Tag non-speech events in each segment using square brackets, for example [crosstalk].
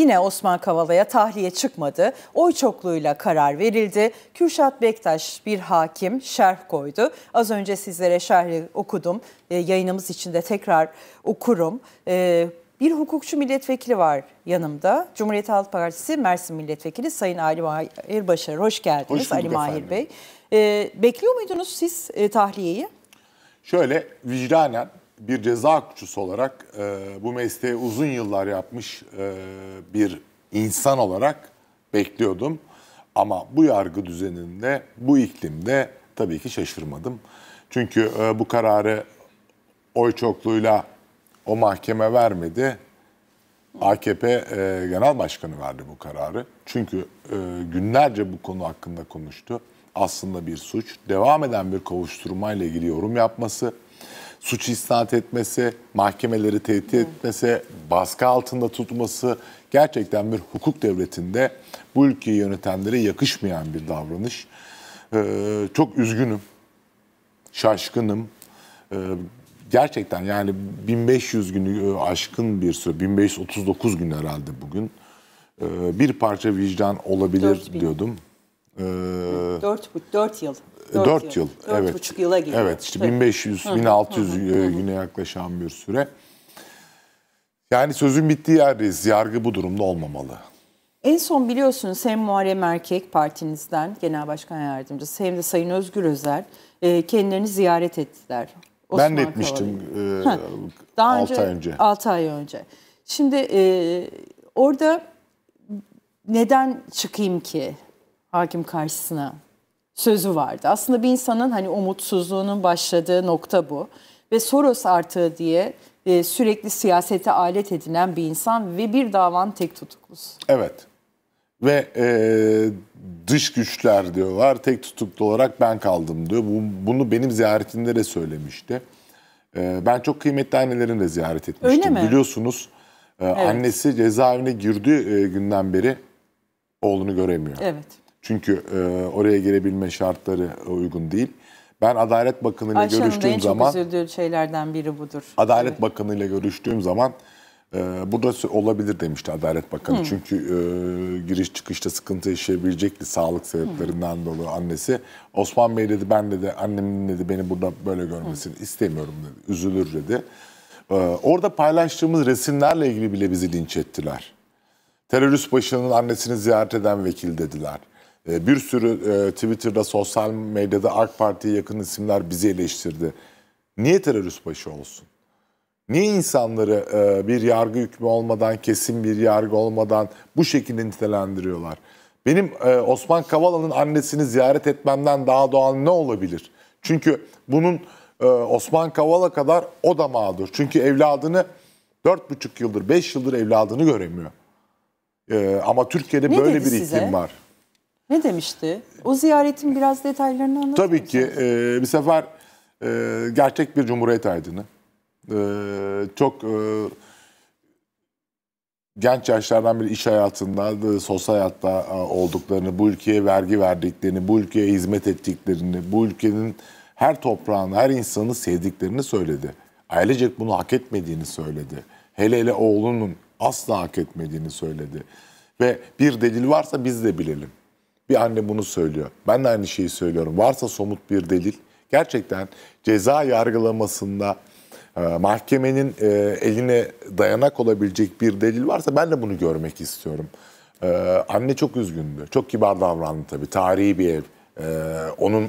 Yine Osman Kavala'ya tahliye çıkmadı. Oy çokluğuyla karar verildi. Kürşat Bektaş bir hakim şerh koydu. Az önce sizlere şerhi okudum. E, yayınımız için de tekrar okurum. E, bir hukukçu milletvekili var yanımda. Cumhuriyet Halk Partisi Mersin Milletvekili Sayın Ali Mahir Başar. Hoş geldiniz Hoş Ali Mahir efendim. Bey. E, bekliyor muydunuz siz e, tahliyeyi? Şöyle vicdanen bir ceza hukukçusu olarak e, bu mesleği uzun yıllar yapmış e, bir insan olarak bekliyordum. Ama bu yargı düzeninde, bu iklimde tabii ki şaşırmadım. Çünkü e, bu kararı oy çokluğuyla o mahkeme vermedi. AKP e, Genel Başkanı verdi bu kararı. Çünkü e, günlerce bu konu hakkında konuştu. Aslında bir suç. Devam eden bir kovuşturmayla ilgili yorum yapması, suç isnat etmesi, mahkemeleri tehdit etmesi, baskı altında tutması gerçekten bir hukuk devletinde bu ülkeyi yönetenlere yakışmayan bir davranış. Ee, çok üzgünüm, şaşkınım. Ee, gerçekten yani 1500 günü e, aşkın bir süre, 1539 gün herhalde bugün. Ee, bir parça vicdan olabilir 4000. diyordum. Ee, 4, 4 yıl. 4, yıl. yıl. 4 evet. buçuk yıla geliyor. Evet işte 1500-1600 güne yaklaşan bir süre. Yani sözün bittiği yerdeyiz. Yargı bu durumda olmamalı. En son biliyorsunuz hem Muharrem Erkek partinizden genel başkan yardımcısı hem de Sayın Özgür Özel e, kendilerini ziyaret ettiler. Osman ben de etmiştim e, Daha 6 önce, ay önce. 6 ay önce. Şimdi e, orada neden çıkayım ki hakim karşısına sözü vardı. Aslında bir insanın hani umutsuzluğunun başladığı nokta bu. Ve Soros artığı diye e, sürekli siyasete alet edilen bir insan ve bir davan tek tutuklusu. Evet. Ve e, dış güçler diyorlar tek tutuklu olarak ben kaldım diyor. Bu, bunu benim ziyaretimde de söylemişti. E, ben çok kıymetli annelerini de ziyaret etmiştim. Öyle mi? Biliyorsunuz e, evet. annesi cezaevine girdiği e, günden beri oğlunu göremiyor. Evet. Çünkü e, oraya girebilme şartları uygun değil. Ben Adalet Bakanı ile görüştüğüm zaman... Ayşe Hanım'ın şeylerden biri budur. Adalet evet. Bakanı ile görüştüğüm zaman e, burada olabilir demişti Adalet Bakanı. Hı. Çünkü e, giriş çıkışta sıkıntı yaşayabilecekti sağlık sebeplerinden Hı. dolayı annesi. Osman Bey dedi ben dedi annemin dedi beni burada böyle görmesini Hı. istemiyorum dedi. Üzülür dedi. E, orada paylaştığımız resimlerle ilgili bile bizi linç ettiler. Terörist başının annesini ziyaret eden vekil dediler. Ee, bir sürü e, Twitter'da, sosyal medyada AK Parti'ye yakın isimler bizi eleştirdi. Niye terörist başı olsun? Niye insanları e, bir yargı hükmü olmadan, kesin bir yargı olmadan bu şekilde nitelendiriyorlar? Benim e, Osman Kavala'nın annesini ziyaret etmemden daha doğal ne olabilir? Çünkü bunun Osman Kavala kadar o da mağdur. Çünkü evladını 4,5 yıldır, 5 yıldır evladını göremiyor. ama Türkiye'de ne böyle bir size? iklim var. Ne demişti? O ziyaretin biraz detaylarını anlatır Tabii ki. E, bir sefer e, gerçek bir cumhuriyet aydını. E, çok e, genç yaşlardan bir iş hayatında, e, sosyal hayatta e, olduklarını, bu ülkeye vergi verdiklerini, bu ülkeye hizmet ettiklerini, bu ülkenin her toprağını, her insanı sevdiklerini söyledi. Ailecek bunu hak etmediğini söyledi. Hele hele oğlunun asla hak etmediğini söyledi. Ve bir delil varsa biz de bilelim bir anne bunu söylüyor. Ben de aynı şeyi söylüyorum. Varsa somut bir delil gerçekten ceza yargılamasında e, mahkemenin e, eline dayanak olabilecek bir delil varsa ben de bunu görmek istiyorum. E, anne çok üzgündü. Çok kibar davrandı tabii. Tarihi bir ev. Onun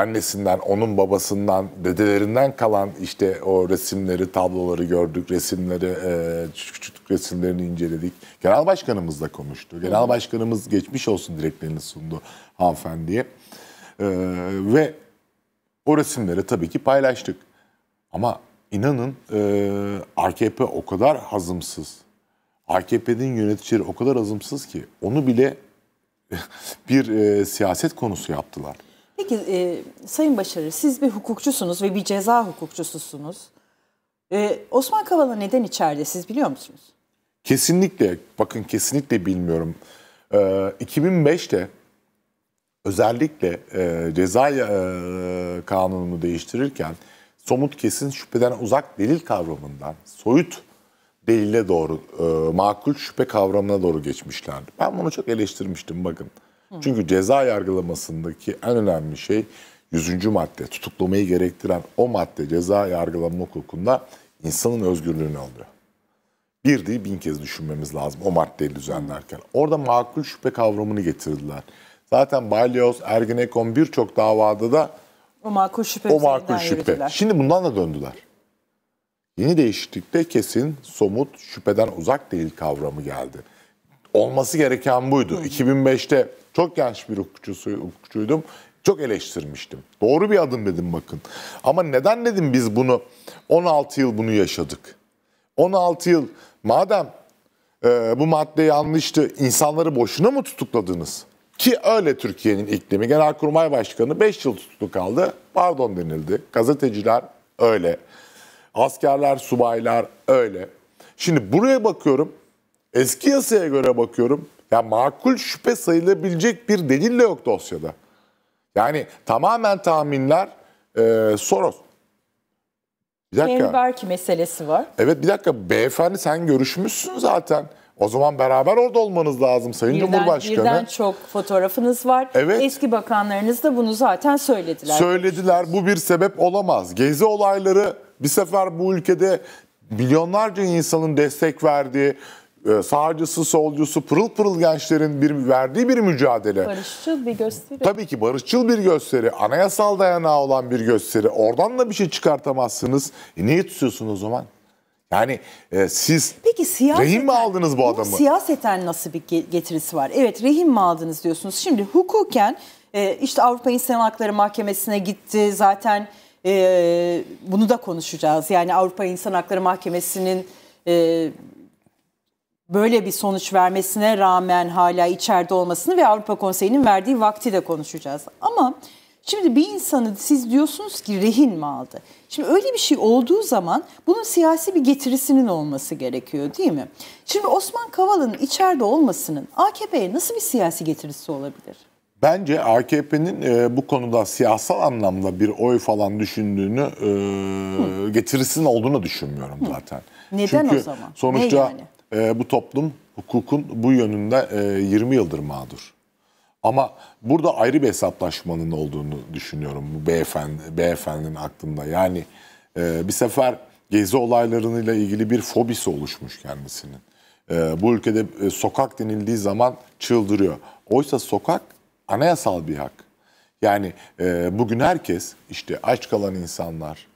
annesinden, onun babasından, dedelerinden kalan işte o resimleri, tabloları gördük, resimleri, e, küçük küçük resimlerini inceledik. Genel başkanımızla konuştu. Genel başkanımız geçmiş olsun dileklerini sundu hanımefendiye. E, ve o resimleri tabii ki paylaştık. Ama inanın e, AKP o kadar hazımsız. AKP'nin yöneticileri o kadar hazımsız ki onu bile [laughs] bir siyaset konusu yaptılar ki e, Sayın Başarı siz bir hukukçusunuz ve bir ceza hukukçususunuz. E, Osman Kavala neden içeride siz biliyor musunuz? Kesinlikle bakın kesinlikle bilmiyorum. E, 2005'te özellikle e, ceza e, kanununu değiştirirken somut kesin şüpheden uzak delil kavramından soyut delile doğru e, makul şüphe kavramına doğru geçmişlerdi. Ben bunu çok eleştirmiştim bakın. Çünkü ceza yargılamasındaki en önemli şey 100. madde. Tutuklamayı gerektiren o madde ceza yargılama hukukunda insanın özgürlüğünü alıyor. Bir değil bin kez düşünmemiz lazım o maddeyi düzenlerken. Orada makul şüphe kavramını getirdiler. Zaten Balyoz, Ergenekon birçok davada da o makul şüphe. O makul şüphe. Şimdi bundan da döndüler. Yeni değişiklikte kesin, somut, şüpheden uzak değil kavramı geldi olması gereken buydu. Hı. 2005'te çok genç bir hukukçusu, hukukçuydum. Çok eleştirmiştim. Doğru bir adım dedim bakın. Ama neden dedim biz bunu 16 yıl bunu yaşadık. 16 yıl madem e, bu madde yanlıştı insanları boşuna mı tutukladınız? Ki öyle Türkiye'nin iklimi. Genelkurmay Başkanı 5 yıl tutuk kaldı. Pardon denildi. Gazeteciler öyle. Askerler, subaylar öyle. Şimdi buraya bakıyorum. Eski yasaya göre bakıyorum. Ya makul şüphe sayılabilecek bir delil de yok dosyada. Yani tamamen tahminler e, Soros. Bir dakika. Belki meselesi var. Evet bir dakika beyefendi sen görüşmüşsün zaten. O zaman beraber orada olmanız lazım Sayın birden, Cumhurbaşkanı. Birden çok fotoğrafınız var. Evet. Eski bakanlarınız da bunu zaten söylediler. Söylediler bu bir sebep olamaz. Gezi olayları bir sefer bu ülkede milyonlarca insanın destek verdiği, ee, sağcısı, solcusu, pırıl pırıl gençlerin bir verdiği bir mücadele. Barışçıl bir gösteri. Tabii ki barışçıl bir gösteri, anayasal dayanağı olan bir gösteri. Oradan da bir şey çıkartamazsınız. E niye tutuyorsunuz o zaman? Yani e, siz Peki, siyaseten, rehin mi aldınız bu adamı? Siyaseten nasıl bir getirisi var? Evet rehin mi aldınız diyorsunuz. Şimdi hukuken e, işte Avrupa İnsan Hakları Mahkemesi'ne gitti. Zaten e, bunu da konuşacağız. Yani Avrupa İnsan Hakları Mahkemesi'nin e, böyle bir sonuç vermesine rağmen hala içeride olmasını ve Avrupa Konseyi'nin verdiği vakti de konuşacağız. Ama şimdi bir insanı siz diyorsunuz ki rehin mi aldı? Şimdi öyle bir şey olduğu zaman bunun siyasi bir getirisinin olması gerekiyor değil mi? Şimdi Osman Kavala'nın içeride olmasının AKP'ye nasıl bir siyasi getirisi olabilir? Bence AKP'nin e, bu konuda siyasal anlamda bir oy falan düşündüğünü, e, getirisinin olduğunu düşünmüyorum Hı. zaten. Neden Çünkü o zaman? Sonuçta ne yani? e, bu toplum hukukun bu yönünde e, 20 yıldır mağdur. Ama burada ayrı bir hesaplaşmanın olduğunu düşünüyorum bu beyefendi, beyefendinin aklında. Yani e, bir sefer gezi olaylarıyla ilgili bir fobisi oluşmuş kendisinin. E, bu ülkede e, sokak denildiği zaman çıldırıyor. Oysa sokak anayasal bir hak. Yani e, bugün herkes işte aç kalan insanlar,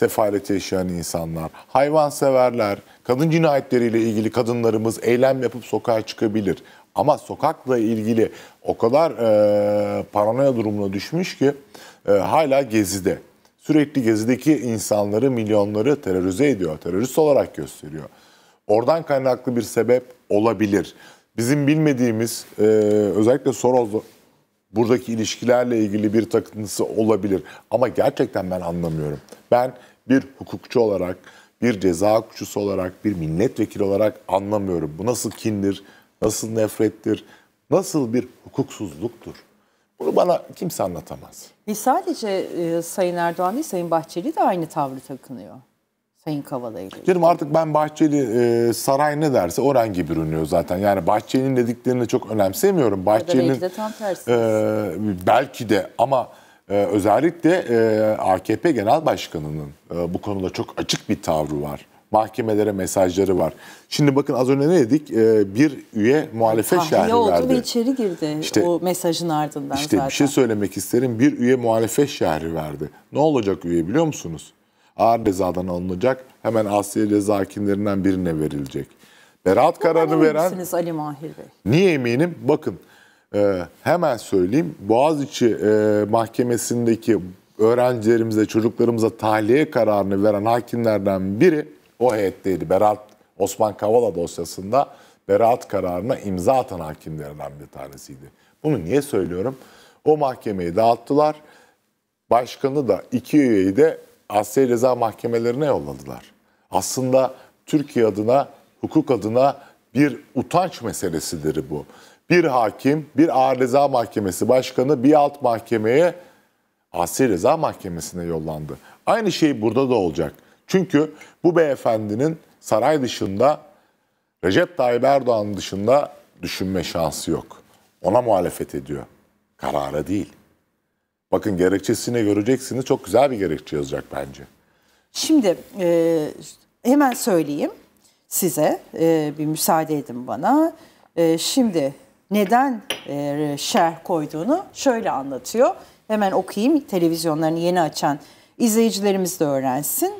sefalet yaşayan insanlar, hayvanseverler, kadın cinayetleriyle ilgili kadınlarımız eylem yapıp sokağa çıkabilir. Ama sokakla ilgili o kadar e, paranoya durumuna düşmüş ki e, hala gezide. Sürekli gezideki insanları, milyonları terörize ediyor, terörist olarak gösteriyor. Oradan kaynaklı bir sebep olabilir. Bizim bilmediğimiz e, özellikle Soros buradaki ilişkilerle ilgili bir takıntısı olabilir. Ama gerçekten ben anlamıyorum. Ben bir hukukçu olarak, bir ceza hukukçusu olarak, bir milletvekili olarak anlamıyorum. Bu nasıl kindir, nasıl nefrettir, nasıl bir hukuksuzluktur? Bunu bana kimse anlatamaz. Ve sadece e, Sayın Erdoğan değil, Sayın Bahçeli de aynı tavrı takınıyor. Sayın Kavala ile. Canım artık ben Bahçeli e, saray ne derse oran gibi ürünüyor zaten. Yani Bahçeli'nin dediklerini çok önemsemiyorum. Bahçeli'nin belki de tam E, belki de ama e, özellikle e, AKP Genel Başkanı'nın e, bu konuda çok açık bir tavrı var. Mahkemelere mesajları var. Şimdi bakın az önce ne dedik? E, bir üye muhalefet Tahliye şerhi oldu verdi. oldu ve içeri girdi işte, o mesajın ardından işte zaten. İşte bir şey söylemek isterim. Bir üye muhalefet şerhi verdi. Ne olacak üye biliyor musunuz? ağır cezadan alınacak. Hemen Asya ceza hakimlerinden birine verilecek. Beraat kararını veren... Ali Mahir Bey? Niye eminim? Bakın e, hemen söyleyeyim. Boğaziçi e, Mahkemesi'ndeki öğrencilerimize, çocuklarımıza tahliye kararını veren hakimlerden biri o heyetteydi. Berat Osman Kavala dosyasında beraat kararına imza atan hakimlerden bir tanesiydi. Bunu niye söylüyorum? O mahkemeyi dağıttılar. Başkanı da iki üyeyi de Asya Ceza Mahkemelerine yolladılar. Aslında Türkiye adına, hukuk adına bir utanç meselesidir bu. Bir hakim, bir ağır ceza mahkemesi başkanı bir alt mahkemeye Asya Ceza Mahkemesi'ne yollandı. Aynı şey burada da olacak. Çünkü bu beyefendinin saray dışında Recep Tayyip Erdoğan dışında düşünme şansı yok. Ona muhalefet ediyor. Karara değil. Bakın gerekçesini göreceksiniz. Çok güzel bir gerekçe yazacak bence. Şimdi e, hemen söyleyeyim size. E, bir müsaade edin bana. E, şimdi neden e, şerh koyduğunu şöyle anlatıyor. Hemen okuyayım televizyonlarını yeni açan izleyicilerimiz de öğrensin.